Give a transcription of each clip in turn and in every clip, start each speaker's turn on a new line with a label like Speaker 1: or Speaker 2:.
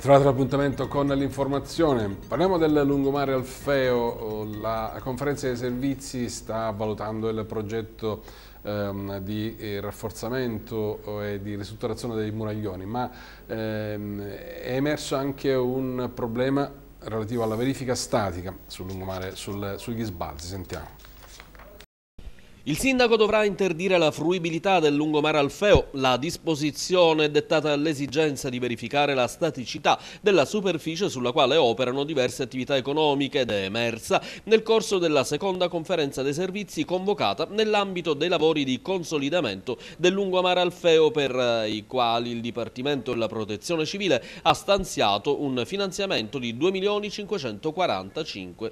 Speaker 1: trovato l'appuntamento con l'informazione. Parliamo del lungomare Alfeo. La conferenza dei servizi sta valutando il progetto ehm, di eh, rafforzamento eh, e di ristrutturazione dei muraglioni, ma ehm, è emerso anche un problema relativo alla verifica statica sul lungomare, sul, sugli sbalzi. Sentiamo. Il sindaco dovrà
Speaker 2: interdire la fruibilità del lungomare Alfeo. La disposizione è dettata all'esigenza di verificare la staticità della superficie sulla quale operano diverse attività economiche ed è emersa nel corso della seconda conferenza dei servizi convocata nell'ambito dei lavori di consolidamento del lungomare Alfeo per eh, i quali il Dipartimento della Protezione Civile ha stanziato un finanziamento di 2.545.000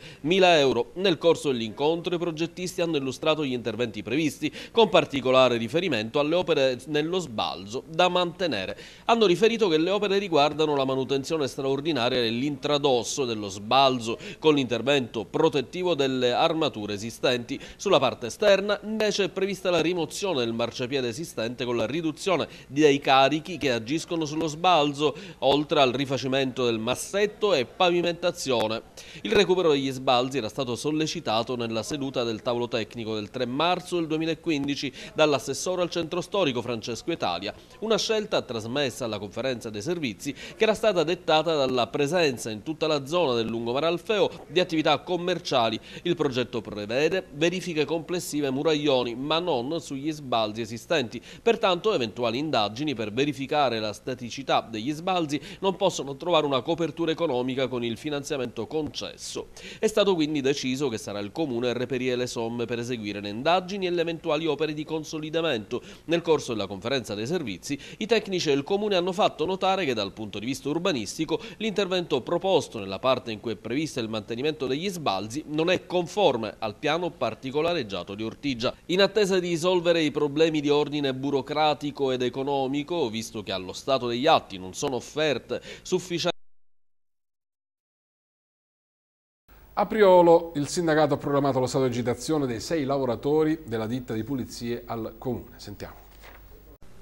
Speaker 2: euro. Nel corso dell'incontro i progettisti hanno illustrato gli interventi interventi previsti, con particolare riferimento alle opere nello sbalzo da mantenere. Hanno riferito che le opere riguardano la manutenzione straordinaria dell'intradosso dello sbalzo con l'intervento protettivo delle armature esistenti. Sulla parte esterna invece è prevista la rimozione del marciapiede esistente con la riduzione dei carichi che agiscono sullo sbalzo, oltre al rifacimento del massetto e pavimentazione. Il recupero degli sbalzi era stato sollecitato nella seduta del tavolo tecnico del 3 maggio marzo del 2015 dall'assessore al centro storico Francesco Italia, una scelta trasmessa alla conferenza dei servizi che era stata dettata dalla presenza in tutta la zona del lungomare Alfeo di attività commerciali. Il progetto prevede verifiche complessive ai muraglioni ma non sugli sbalzi esistenti, pertanto eventuali indagini per verificare la staticità degli sbalzi non possono trovare una copertura economica con il finanziamento concesso. È stato quindi deciso che sarà il Comune a reperire le somme per eseguire le indagini indagini e le eventuali opere di consolidamento. Nel corso della conferenza dei servizi, i tecnici del Comune hanno fatto notare che dal punto di vista urbanistico l'intervento proposto nella parte in cui è previsto il mantenimento degli sbalzi non è conforme al piano particolareggiato di Ortigia. In attesa di risolvere i problemi di ordine burocratico ed economico, visto che allo stato degli atti non sono offerte sufficienti
Speaker 1: A Priolo il sindacato ha programmato lo stato di agitazione dei sei lavoratori della ditta di pulizie al comune. Sentiamo.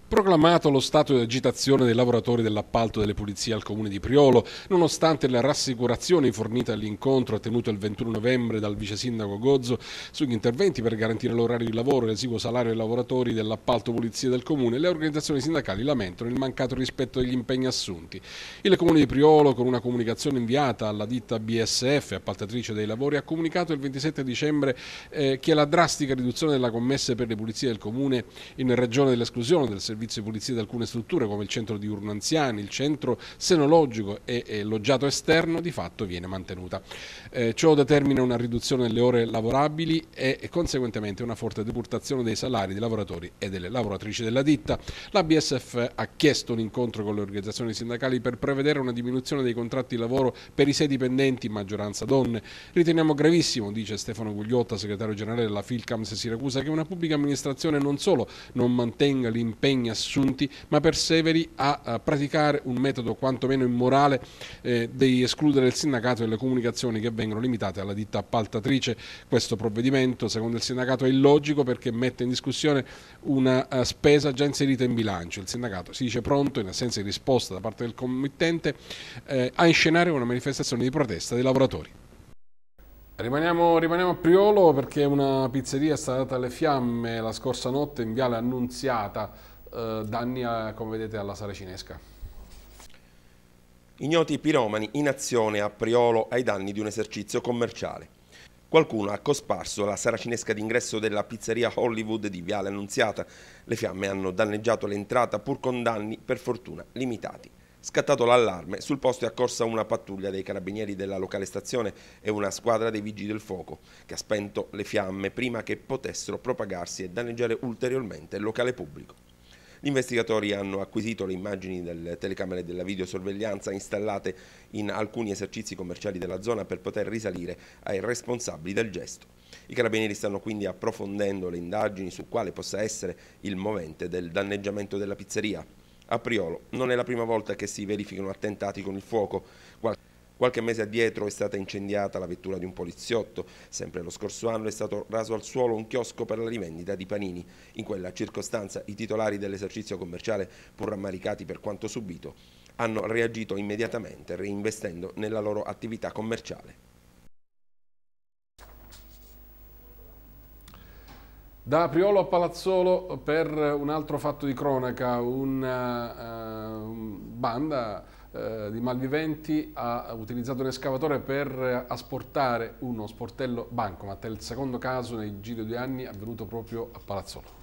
Speaker 1: Proclamato lo stato di agitazione dei lavoratori dell'appalto delle pulizie al comune di Priolo, nonostante le rassicurazioni fornite all'incontro tenuto il 21 novembre dal vice sindaco Gozzo sugli interventi per garantire l'orario di lavoro e l'esiguo salario ai lavoratori dell'appalto pulizie del comune, le organizzazioni sindacali lamentano il mancato rispetto degli impegni assunti. Il comune di Priolo, con una comunicazione inviata alla ditta BSF, appaltatrice dei lavori, ha comunicato il 27 dicembre eh, che la drastica riduzione della commessa per le pulizie del comune in ragione dell'esclusione del servizio servizio di polizia di alcune strutture come il centro di diurno anziani, il centro senologico e, e loggiato esterno di fatto viene mantenuta. Eh, ciò determina una riduzione delle ore lavorabili e, e conseguentemente una forte deportazione dei salari dei lavoratori e delle lavoratrici della ditta. La BSF ha chiesto un incontro con le organizzazioni sindacali per prevedere una diminuzione dei contratti di lavoro per i sei dipendenti, maggioranza donne. Riteniamo gravissimo, dice Stefano Gugliotta, segretario generale della Filcams Siracusa, che una pubblica amministrazione non solo non mantenga l'impegno impegni assunti, ma perseveri a, praticare un metodo quantomeno immorale eh, di escludere il sindacato e le comunicazioni che vengono limitate alla ditta appaltatrice. Questo provvedimento, secondo il sindacato, è illogico perché mette in discussione una eh, spesa già inserita in bilancio. Il sindacato si dice pronto, in assenza di risposta da parte del committente, eh, a inscenare una manifestazione di protesta dei lavoratori. Rimaniamo, rimaniamo, a Priolo perché una pizzeria è stata data alle fiamme la scorsa notte in Viale Annunziata eh, danni, a, come vedete, alla Saracinesca.
Speaker 3: Ignoti piromani in azione a Priolo ai danni di un esercizio commerciale. Qualcuno ha cosparso la saracinesca d'ingresso della pizzeria Hollywood di Viale Annunziata. Le fiamme hanno danneggiato l'entrata pur con danni, per fortuna, limitati. Scattato l'allarme, sul posto è accorsa una pattuglia dei carabinieri della locale stazione e una squadra dei vigili del fuoco, che ha spento le fiamme prima che potessero propagarsi e danneggiare ulteriormente il locale pubblico. Gli investigatori hanno acquisito le immagini delle telecamere della videosorveglianza installate in alcuni esercizi commerciali della zona per poter risalire ai responsabili del gesto. I carabinieri stanno quindi approfondendo le indagini su quale possa essere il movente del danneggiamento della pizzeria. A Priolo non è la prima volta che si verificano attentati con il fuoco. Qualche mese addietro è stata incendiata la vettura di un poliziotto. Sempre lo scorso anno è stato raso al suolo un chiosco per la rivendita di panini. In quella circostanza i titolari dell'esercizio commerciale, pur rammaricati per quanto subito, hanno reagito immediatamente reinvestendo nella loro attività commerciale.
Speaker 1: Da Priolo a Palazzolo per un altro fatto di cronaca, una uh, banda eh, di Malviventi ha utilizzato un escavatore per asportare uno sportello bancomat, è il secondo caso nel giro di due anni avvenuto proprio a Palazzolo.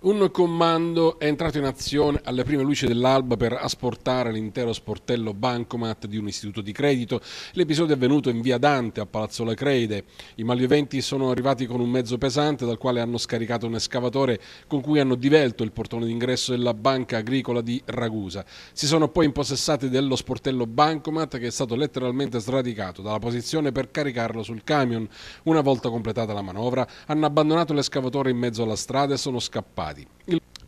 Speaker 1: Un comando è entrato in azione alle prime luci dell'alba per asportare l'intero sportello bancomat di un istituto di credito. L'episodio è avvenuto in via Dante a Palazzo La Creide. I malviventi sono arrivati con un mezzo pesante dal quale hanno scaricato un escavatore con cui hanno divelto il portone d'ingresso della banca agricola di Ragusa. Si sono poi impossessati dello sportello bancomat che è stato letteralmente sradicato dalla posizione per caricarlo sul camion. Una volta completata la manovra hanno abbandonato l'escavatore in mezzo alla strada e sono scappati. Trindade.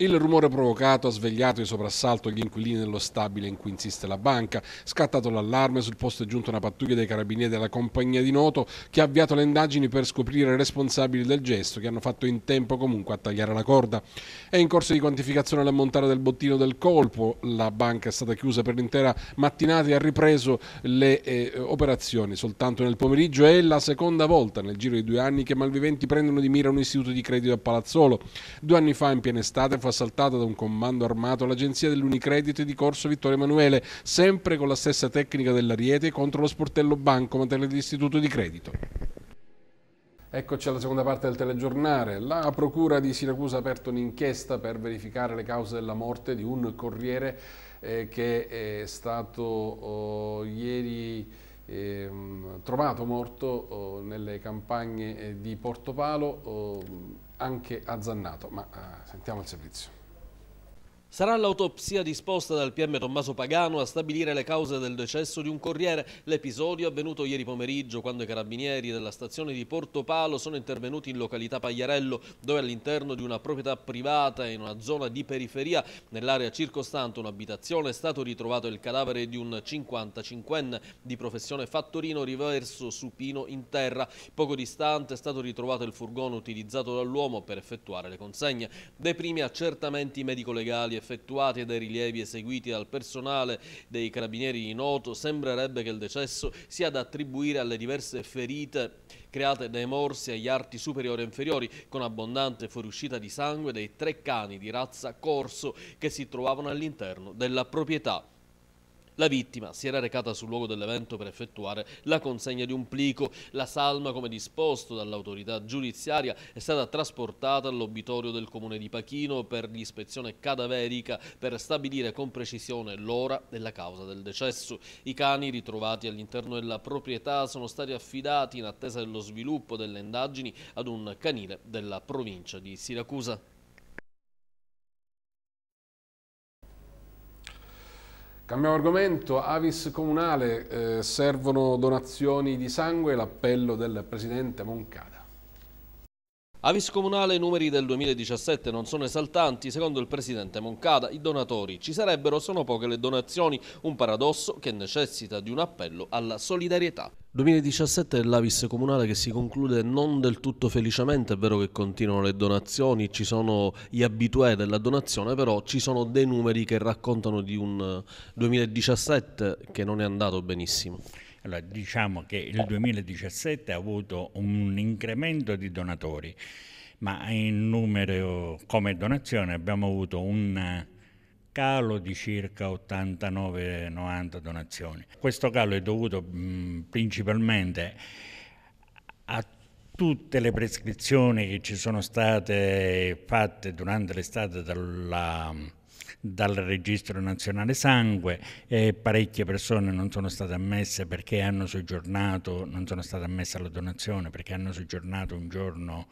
Speaker 1: Il rumore provocato ha svegliato di soprassalto gli inquilini dello stabile in cui insiste la banca. Scattato l'allarme, sul posto è giunta una pattuglia dei carabinieri della compagnia di Noto che ha avviato le indagini per scoprire i responsabili del gesto che hanno fatto in tempo comunque a tagliare la corda. È in corso di quantificazione l'ammontare del bottino del colpo, la banca è stata chiusa per l'intera mattinata e ha ripreso le eh, operazioni soltanto nel pomeriggio. È la seconda volta nel giro di due anni che malviventi prendono di mira un istituto di credito a Palazzolo. Due anni fa in piena estate assaltata da un comando armato l'agenzia dell'Unicredit di Corso Vittorio Emanuele, sempre con la stessa tecnica dell'Ariete contro lo sportello bancomat dell'istituto di credito. Eccoci alla seconda parte del telegiornale. La Procura di Siracusa ha aperto un'inchiesta per verificare le cause della morte di un corriere eh, che è stato oh, ieri eh, trovato morto oh, nelle campagne eh, di Portopalo. Oh, anche a Zannato, ma eh, sentiamo il servizio.
Speaker 2: Sarà l'autopsia disposta dal PM Tommaso Pagano a stabilire le cause del decesso di un corriere. L'episodio è avvenuto ieri pomeriggio quando i carabinieri della stazione di Porto Palo sono intervenuti in località Pagliarello dove all'interno di una proprietà privata in una zona di periferia nell'area circostante un'abitazione è stato ritrovato il cadavere di un 55enne di professione fattorino riverso supino in terra. Poco distante è stato ritrovato il furgone utilizzato dall'uomo per effettuare le consegne. Dei primi accertamenti medico-legali effettuati e dai rilievi eseguiti dal personale dei carabinieri di Noto, sembrerebbe che il decesso sia da attribuire alle diverse ferite create dai morsi agli arti superiori e inferiori, con abbondante fuoriuscita di sangue dei tre cani di razza corso che si trovavano all'interno della proprietà. La vittima si era recata sul luogo dell'evento per effettuare la consegna di un plico. La salma, come disposto dall'autorità giudiziaria, è stata trasportata all'obitorio del comune di Pachino per l'ispezione cadaverica per stabilire con precisione l'ora e la causa del decesso. I cani ritrovati all'interno della proprietà sono stati affidati in attesa dello sviluppo delle indagini ad un canile della provincia di
Speaker 1: Siracusa. Cambiamo argomento, Avis Comunale, eh, servono donazioni di sangue, l'appello del Presidente Moncada.
Speaker 2: Avis Comunale i numeri del 2017 non sono esaltanti, secondo il presidente Moncada i donatori ci sarebbero, sono poche le donazioni, un paradosso che necessita di un appello alla solidarietà. 2017 è l'Avis comunale che si conclude non del tutto felicemente, è vero che continuano le donazioni, ci sono gli abitué della donazione, però ci sono dei numeri che raccontano di un
Speaker 4: 2017 che non è andato benissimo. Allora, diciamo che il 2017 ha avuto un incremento di donatori, ma in numero come donazione abbiamo avuto un calo di circa 89-90 donazioni. Questo calo è dovuto mh, principalmente a tutte le prescrizioni che ci sono state fatte durante l'estate dalla dal Registro Nazionale Sangue, e parecchie persone non sono state ammesse perché hanno soggiornato, non sono state ammesse alla donazione perché hanno soggiornato un giorno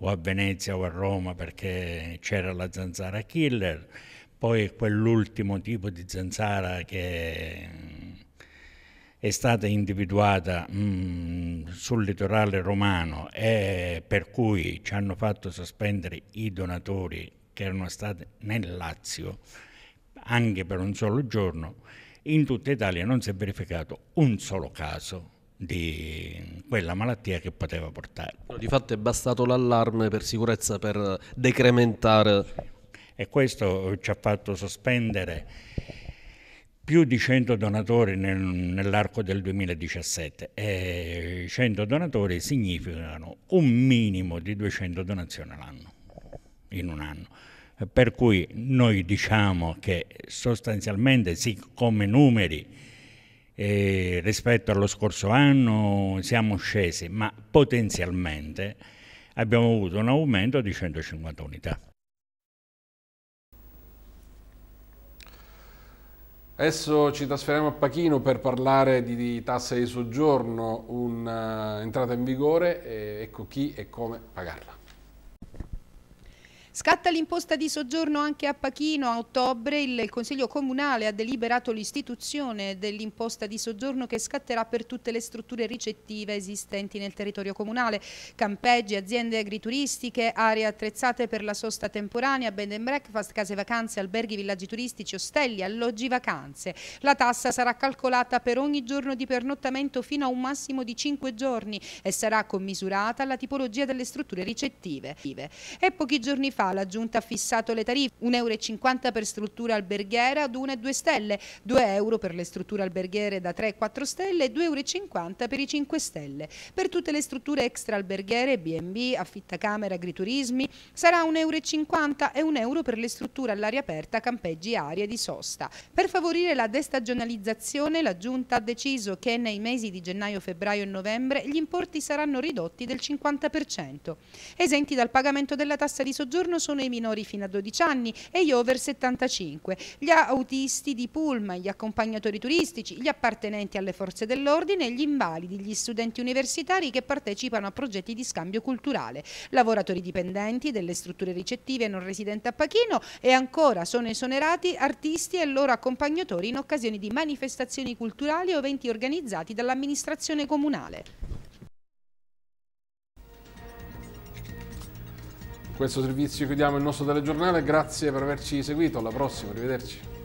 Speaker 4: o a Venezia o a Roma perché c'era la zanzara killer, poi quell'ultimo tipo di zanzara che mm, è stata individuata mh, mm, sul litorale romano e per cui ci hanno fatto sospendere i donatori che erano state nel Lazio anche per un solo giorno, in tutta Italia non si è verificato un solo caso di quella malattia che poteva portare. di fatto è bastato l'allarme per sicurezza per decrementare. E questo ci ha fatto sospendere più di 100 donatori nel, nell'arco del 2017 e 100 donatori significano un minimo di 200 donazioni all'anno in un anno. Per cui noi diciamo che sostanzialmente, siccome numeri eh, rispetto allo scorso anno siamo scesi, ma potenzialmente abbiamo avuto un aumento di 150 unità.
Speaker 1: Adesso ci trasferiamo a Pachino per parlare di, di tassa di soggiorno, un'entrata in vigore, ecco chi e come pagarla.
Speaker 5: Scatta l'imposta di soggiorno anche a Pachino. A ottobre il Consiglio Comunale ha deliberato l'istituzione dell'imposta di soggiorno che scatterà per tutte le strutture ricettive esistenti nel territorio comunale, campeggi, aziende agrituristiche, aree attrezzate per la sosta temporanea, bed and breakfast, case vacanze, alberghi, villaggi turistici, ostelli, alloggi vacanze. La tassa sarà calcolata per ogni giorno di pernottamento fino a un massimo di 5 giorni e sarà commisurata alla tipologia delle strutture ricettive. E pochi giorni fa la Giunta ha fissato le tariffe 1,50 euro per struttura alberghiera ad 1 e 2 stelle, 2 euro per le strutture alberghiere da 3 e 4 stelle e 2,50 euro per i 5 stelle. Per tutte le strutture extra alberghiere, B&B, affittacamera, agriturismi, sarà 1,50 euro e 1 euro per le strutture all'aria aperta, campeggi, aria di sosta. Per favorire la destagionalizzazione, la Giunta ha deciso che nei mesi di gennaio, febbraio e novembre gli importi saranno ridotti del 50%. Esenti dal pagamento della tassa di soggiorno disagio sono i minori fino a 12 anni e gli over 75, gli autisti di pullman, gli accompagnatori turistici, gli appartenenti alle forze dell'ordine, gli invalidi, gli studenti universitari che partecipano a progetti di scambio culturale, lavoratori dipendenti delle strutture ricettive non residenti a Pachino e ancora sono esonerati artisti e loro accompagnatori in occasione di manifestazioni culturali o eventi organizzati dall'amministrazione comunale.
Speaker 1: questo servizio chiudiamo il nostro telegiornale, grazie per averci seguito, alla prossima, arrivederci.